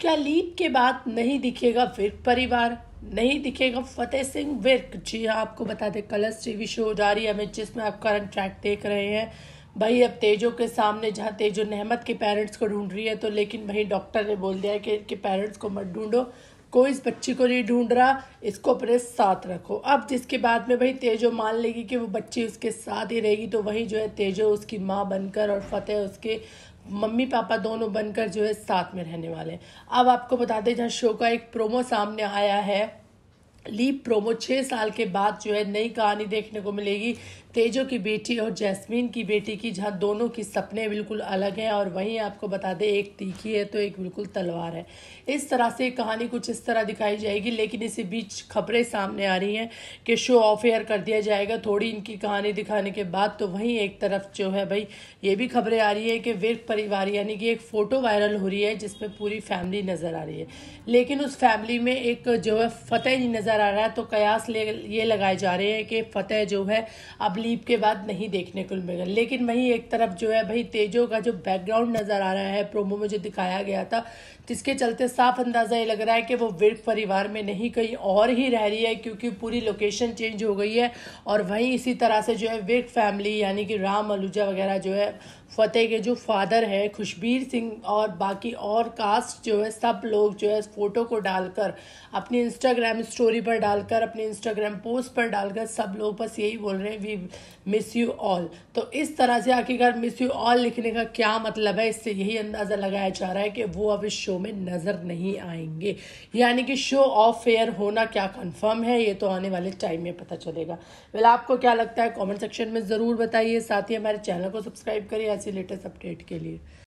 क्या लीप के बाद नहीं दिखेगा फिर परिवार नहीं दिखेगा फतेह सिंह विर्क जी हाँ आपको बता दें कलर्स टीवी शो जा रही है हमें जिसमें आप करंट ट्रैक देख रहे हैं भाई अब तेजो के सामने जहाँ तेजो नहमत के पेरेंट्स को ढूंढ रही है तो लेकिन भाई डॉक्टर ने बोल दिया है कि इनके पेरेंट्स को मत ढूंढो कोई इस बच्ची को नहीं ढूंढ रहा इसको अपने साथ रखो अब जिसके बाद में भाई तेजो मान लेगी कि वो बच्ची उसके साथ ही रहेगी तो वही जो है तेजो उसकी माँ बनकर और फतेह उसके मम्मी पापा दोनों बनकर जो है साथ में रहने वाले हैं अब आपको बता दें जहाँ शो का एक प्रोमो सामने आया है लीप प्रोमो छः साल के बाद जो है नई कहानी देखने को मिलेगी तेजो की बेटी और जैस्मीन की बेटी की जहाँ दोनों की सपने बिल्कुल अलग हैं और वहीं आपको बता दें एक तीखी है तो एक बिल्कुल तलवार है इस तरह से कहानी कुछ इस तरह दिखाई जाएगी लेकिन इसी बीच खबरें सामने आ रही हैं कि शो ऑफ एयर कर दिया जाएगा थोड़ी इनकी कहानी दिखाने के बाद तो वहीं एक तरफ जो है भाई ये भी खबरें आ रही है कि विर्क परिवार यानी कि एक फ़ोटो वायरल हो रही है जिसमें पूरी फैमिली नज़र आ रही है लेकिन उस फैमिली में एक जो है फतेह नज़र नज़र आ रहा है तो कयास ले ये लगाए जा रहे हैं कि फ़तेह जो है अब लीप के बाद नहीं देखने को मिलेगा लेकिन वहीं एक तरफ जो है भाई तेजो का जो बैकग्राउंड नज़र आ रहा है प्रोमो में जो दिखाया गया था जिसके चलते साफ अंदाज़ा ये लग रहा है कि वो विर्क परिवार में नहीं कहीं और ही रह रही है क्योंकि पूरी लोकेशन चेंज हो गई है और वहीं इसी तरह से जो है विर्क फैमिली यानी कि राम अलूजा वगैरह जो है फतेह के जो फादर हैं खुशबीर सिंह और बाकी और कास्ट जो है सब लोग जो है फोटो को डालकर अपनी इंस्टाग्राम स्टोरी स्टोरी पर डालकर अपने इंस्टाग्राम पोस्ट पर डालकर सब लोग बस यही बोल रहे हैं वी मिस यू ऑल तो इस तरह से आखिरकार मिस यू ऑल लिखने का क्या मतलब है इससे यही अंदाज़ा लगाया जा रहा है कि वो अब इस शो में नज़र नहीं आएंगे यानी कि शो ऑफ फेयर होना क्या कन्फर्म है ये तो आने वाले टाइम में पता चलेगा वेल आपको क्या लगता है कॉमेंट सेक्शन में ज़रूर बताइए साथ ही हमारे चैनल को सब्सक्राइब करिए ऐसे लेटेस्ट अपडेट के लिए